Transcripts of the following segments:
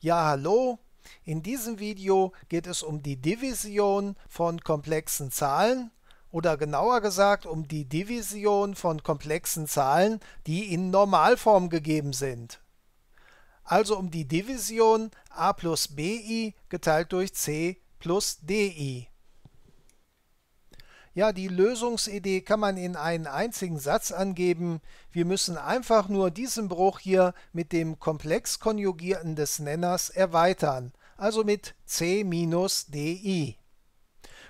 Ja, hallo. In diesem Video geht es um die Division von komplexen Zahlen oder genauer gesagt um die Division von komplexen Zahlen, die in Normalform gegeben sind. Also um die Division a plus bi geteilt durch c plus di. Ja, die Lösungsidee kann man in einen einzigen Satz angeben. Wir müssen einfach nur diesen Bruch hier mit dem komplex konjugierten des Nenners erweitern, also mit c minus di.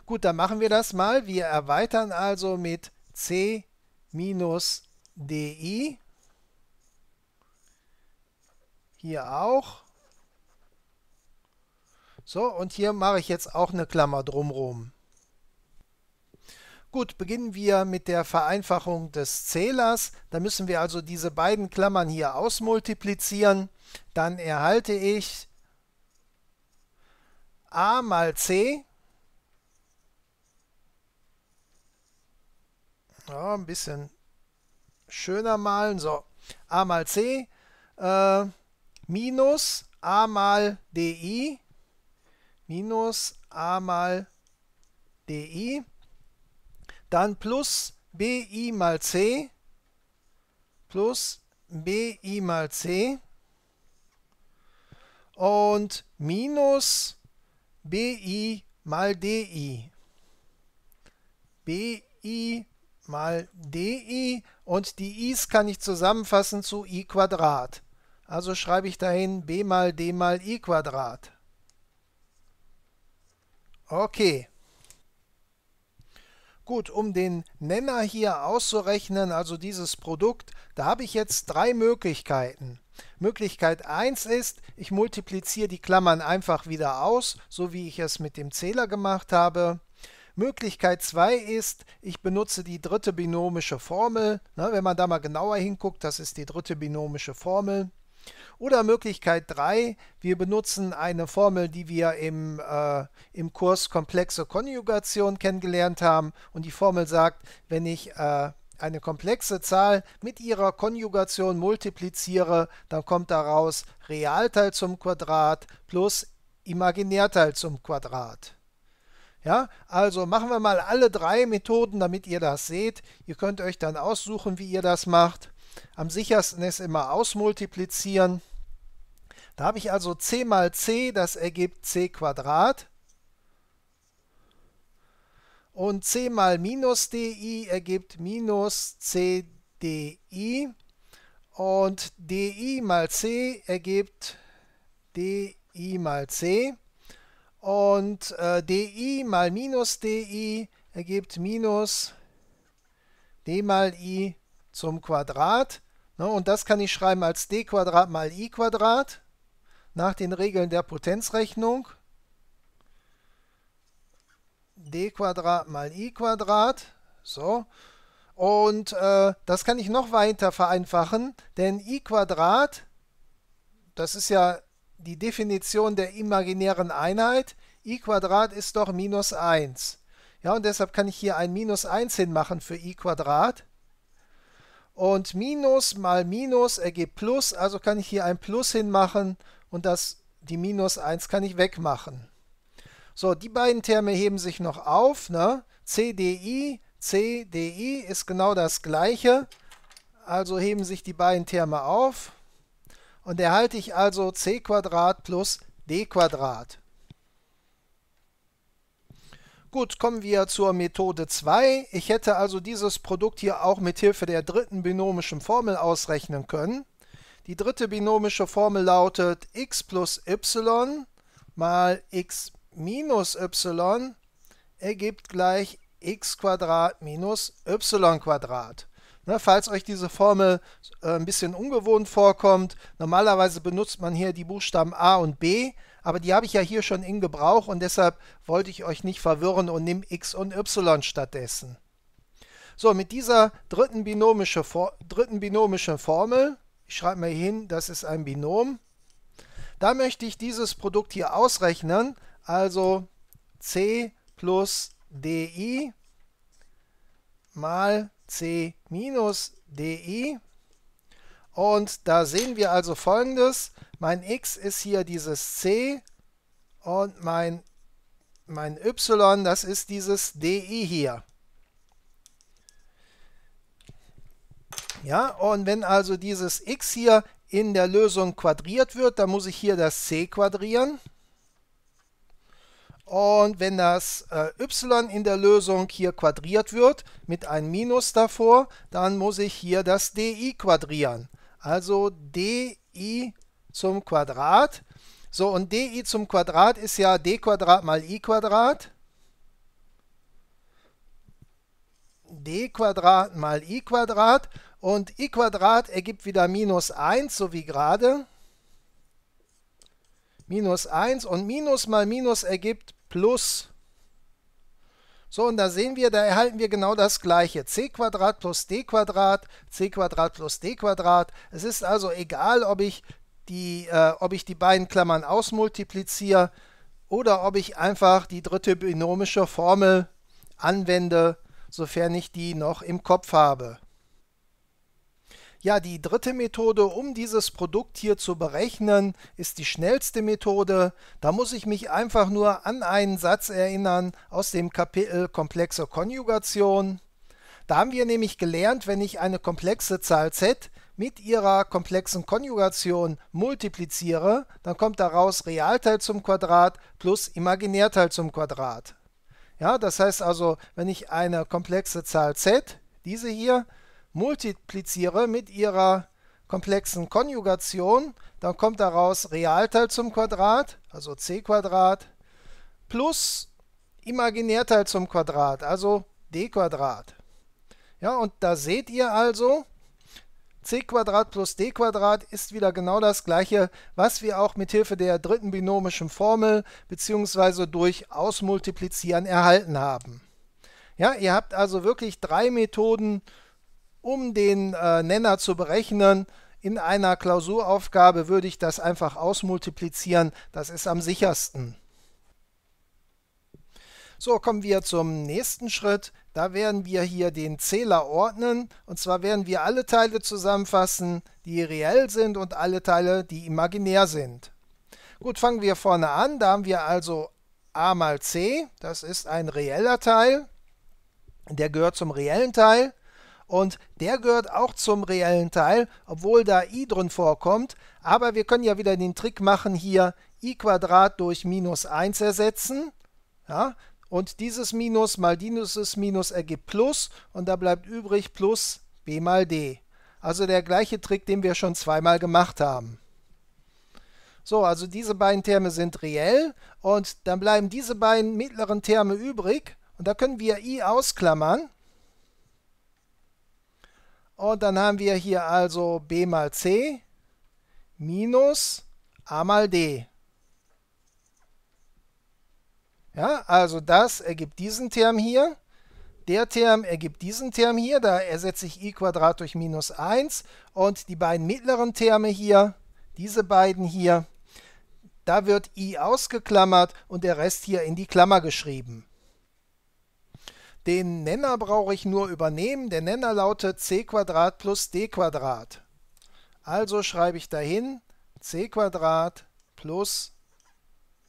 Gut, dann machen wir das mal. Wir erweitern also mit c minus di. Hier auch. So, und hier mache ich jetzt auch eine Klammer drumherum. Gut, beginnen wir mit der Vereinfachung des Zählers. Da müssen wir also diese beiden Klammern hier ausmultiplizieren. Dann erhalte ich a mal c. Ja, ein bisschen schöner malen. So, a mal c äh, minus a mal di minus a mal di dann plus bi mal c plus bi mal c und minus bi mal di. bi mal di und die i's kann ich zusammenfassen zu i Quadrat. Also schreibe ich dahin b mal d mal i Quadrat. Okay. Gut, um den Nenner hier auszurechnen, also dieses Produkt, da habe ich jetzt drei Möglichkeiten. Möglichkeit 1 ist, ich multipliziere die Klammern einfach wieder aus, so wie ich es mit dem Zähler gemacht habe. Möglichkeit 2 ist, ich benutze die dritte binomische Formel. Na, wenn man da mal genauer hinguckt, das ist die dritte binomische Formel. Oder Möglichkeit 3, wir benutzen eine Formel, die wir im, äh, im Kurs komplexe Konjugation kennengelernt haben. Und die Formel sagt, wenn ich äh, eine komplexe Zahl mit ihrer Konjugation multipliziere, dann kommt daraus Realteil zum Quadrat plus Imaginärteil zum Quadrat. Ja, also machen wir mal alle drei Methoden, damit ihr das seht. Ihr könnt euch dann aussuchen, wie ihr das macht. Am sichersten ist immer ausmultiplizieren. Da habe ich also c mal c, das ergibt c Quadrat. Und c mal minus di ergibt minus cdi. Und di mal c ergibt di mal c. Und äh, di mal minus di ergibt minus d mal i zum Quadrat. Ne, und das kann ich schreiben als d Quadrat mal i Quadrat nach den Regeln der Potenzrechnung d Quadrat mal i Quadrat. So. Und äh, das kann ich noch weiter vereinfachen, denn i Quadrat, das ist ja die Definition der imaginären Einheit, i Quadrat ist doch minus 1. Ja, und deshalb kann ich hier ein minus 1 hinmachen für i Quadrat. Und minus mal minus ergibt plus, also kann ich hier ein plus hinmachen und das, die minus 1 kann ich wegmachen. So, die beiden Terme heben sich noch auf. Ne? CDI, CDI ist genau das gleiche. Also heben sich die beiden Terme auf und erhalte ich also c plus d. Gut, kommen wir zur Methode 2. Ich hätte also dieses Produkt hier auch mit Hilfe der dritten binomischen Formel ausrechnen können. Die dritte binomische Formel lautet x plus y mal x minus y ergibt gleich x minus y Ne, falls euch diese Formel äh, ein bisschen ungewohnt vorkommt, normalerweise benutzt man hier die Buchstaben a und b, aber die habe ich ja hier schon in Gebrauch und deshalb wollte ich euch nicht verwirren und nehme x und y stattdessen. So, mit dieser dritten, binomische dritten binomischen Formel ich schreibe mal hin, das ist ein Binom. Da möchte ich dieses Produkt hier ausrechnen. Also C plus DI mal C minus DI. Und da sehen wir also folgendes. Mein X ist hier dieses C und mein, mein Y, das ist dieses DI hier. Ja, und wenn also dieses x hier in der Lösung quadriert wird, dann muss ich hier das c quadrieren. Und wenn das äh, y in der Lösung hier quadriert wird, mit einem Minus davor, dann muss ich hier das di quadrieren. Also di zum Quadrat. So, und di zum Quadrat ist ja d Quadrat mal i Quadrat. d Quadrat mal i Quadrat. Und i Quadrat ergibt wieder minus 1, so wie gerade. Minus 1 und Minus mal Minus ergibt Plus. So, und da sehen wir, da erhalten wir genau das gleiche. c Quadrat plus d Quadrat, c Quadrat plus d Quadrat. Es ist also egal, ob ich die, äh, ob ich die beiden Klammern ausmultipliziere oder ob ich einfach die dritte binomische Formel anwende, sofern ich die noch im Kopf habe. Ja, die dritte Methode, um dieses Produkt hier zu berechnen, ist die schnellste Methode. Da muss ich mich einfach nur an einen Satz erinnern aus dem Kapitel Komplexe Konjugation. Da haben wir nämlich gelernt, wenn ich eine komplexe Zahl z mit ihrer komplexen Konjugation multipliziere, dann kommt daraus Realteil zum Quadrat plus Imaginärteil zum Quadrat. Ja, das heißt also, wenn ich eine komplexe Zahl z, diese hier, multipliziere mit ihrer komplexen Konjugation, dann kommt daraus Realteil zum Quadrat, also c Quadrat, plus Imaginärteil zum Quadrat, also d Quadrat. Ja, und da seht ihr also, c Quadrat plus d Quadrat ist wieder genau das gleiche, was wir auch mit Hilfe der dritten binomischen Formel bzw. durch Ausmultiplizieren erhalten haben. Ja, ihr habt also wirklich drei Methoden um den äh, Nenner zu berechnen, in einer Klausuraufgabe würde ich das einfach ausmultiplizieren. Das ist am sichersten. So, kommen wir zum nächsten Schritt. Da werden wir hier den Zähler ordnen. Und zwar werden wir alle Teile zusammenfassen, die reell sind und alle Teile, die imaginär sind. Gut, fangen wir vorne an. Da haben wir also a mal c. Das ist ein reeller Teil. Der gehört zum reellen Teil. Und der gehört auch zum reellen Teil, obwohl da i drin vorkommt. Aber wir können ja wieder den Trick machen, hier i Quadrat durch minus 1 ersetzen. Ja, und dieses Minus mal dieses Minus ergibt Plus und da bleibt übrig Plus b mal d. Also der gleiche Trick, den wir schon zweimal gemacht haben. So, also diese beiden Terme sind reell und dann bleiben diese beiden mittleren Terme übrig und da können wir i ausklammern und dann haben wir hier also b mal c minus a mal d. Ja, also das ergibt diesen Term hier. Der Term ergibt diesen Term hier. Da ersetze ich i Quadrat durch minus 1. Und die beiden mittleren Terme hier, diese beiden hier, da wird i ausgeklammert und der Rest hier in die Klammer geschrieben. Den Nenner brauche ich nur übernehmen. Der Nenner lautet c plus d. Also schreibe ich dahin c plus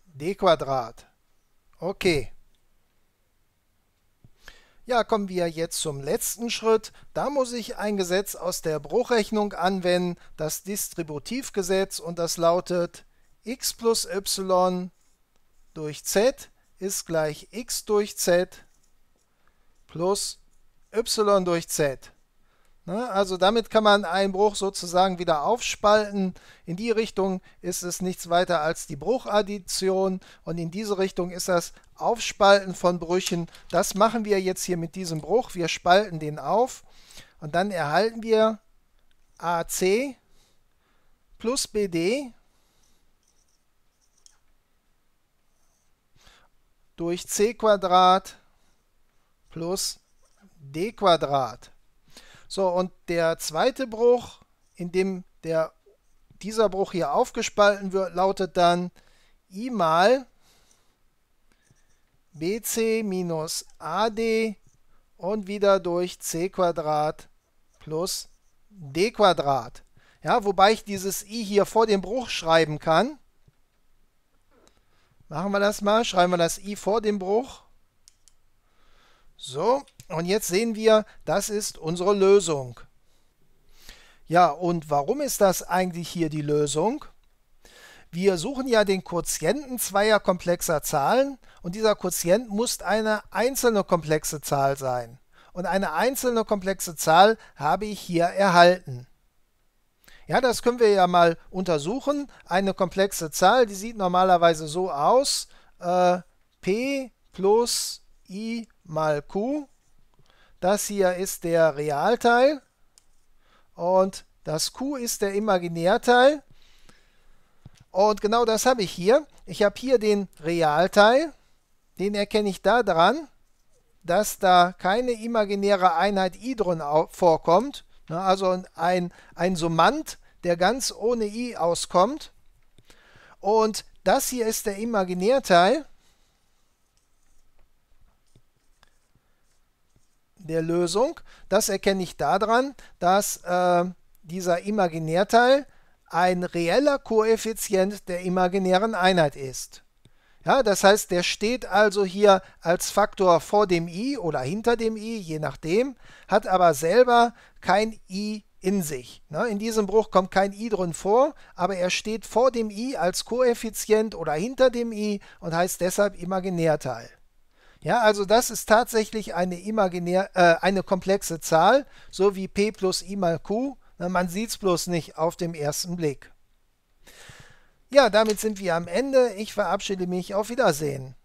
d. Okay. Ja, kommen wir jetzt zum letzten Schritt. Da muss ich ein Gesetz aus der Bruchrechnung anwenden, das Distributivgesetz, und das lautet x plus y durch z ist gleich x durch z plus y durch z. Ne? Also damit kann man einen Bruch sozusagen wieder aufspalten. In die Richtung ist es nichts weiter als die Bruchaddition und in diese Richtung ist das Aufspalten von Brüchen. Das machen wir jetzt hier mit diesem Bruch. Wir spalten den auf und dann erhalten wir AC plus BD durch C Quadrat plus d Quadrat. So, und der zweite Bruch, in dem der, dieser Bruch hier aufgespalten wird, lautet dann i mal bc minus ad und wieder durch c Quadrat plus d Quadrat. Ja, wobei ich dieses i hier vor dem Bruch schreiben kann. Machen wir das mal, schreiben wir das i vor dem Bruch. So, und jetzt sehen wir, das ist unsere Lösung. Ja, und warum ist das eigentlich hier die Lösung? Wir suchen ja den Quotienten zweier komplexer Zahlen und dieser Quotient muss eine einzelne komplexe Zahl sein. Und eine einzelne komplexe Zahl habe ich hier erhalten. Ja, das können wir ja mal untersuchen. Eine komplexe Zahl, die sieht normalerweise so aus. Äh, p plus i mal Q. Das hier ist der Realteil und das Q ist der Imaginärteil. Und genau das habe ich hier. Ich habe hier den Realteil. Den erkenne ich daran, dass da keine imaginäre Einheit i drin vorkommt. Ne, also ein, ein Summand, der ganz ohne i auskommt. Und das hier ist der Imaginärteil. der Lösung. Das erkenne ich daran, dass äh, dieser Imaginärteil ein reeller Koeffizient der imaginären Einheit ist. Ja, das heißt, der steht also hier als Faktor vor dem i oder hinter dem i, je nachdem, hat aber selber kein i in sich. Ne? In diesem Bruch kommt kein i drin vor, aber er steht vor dem i als Koeffizient oder hinter dem i und heißt deshalb Imaginärteil. Ja, also das ist tatsächlich eine imaginär, äh, eine komplexe Zahl, so wie p plus i mal q. man sieht es bloß nicht auf dem ersten Blick. Ja, damit sind wir am Ende. Ich verabschiede mich. Auf Wiedersehen.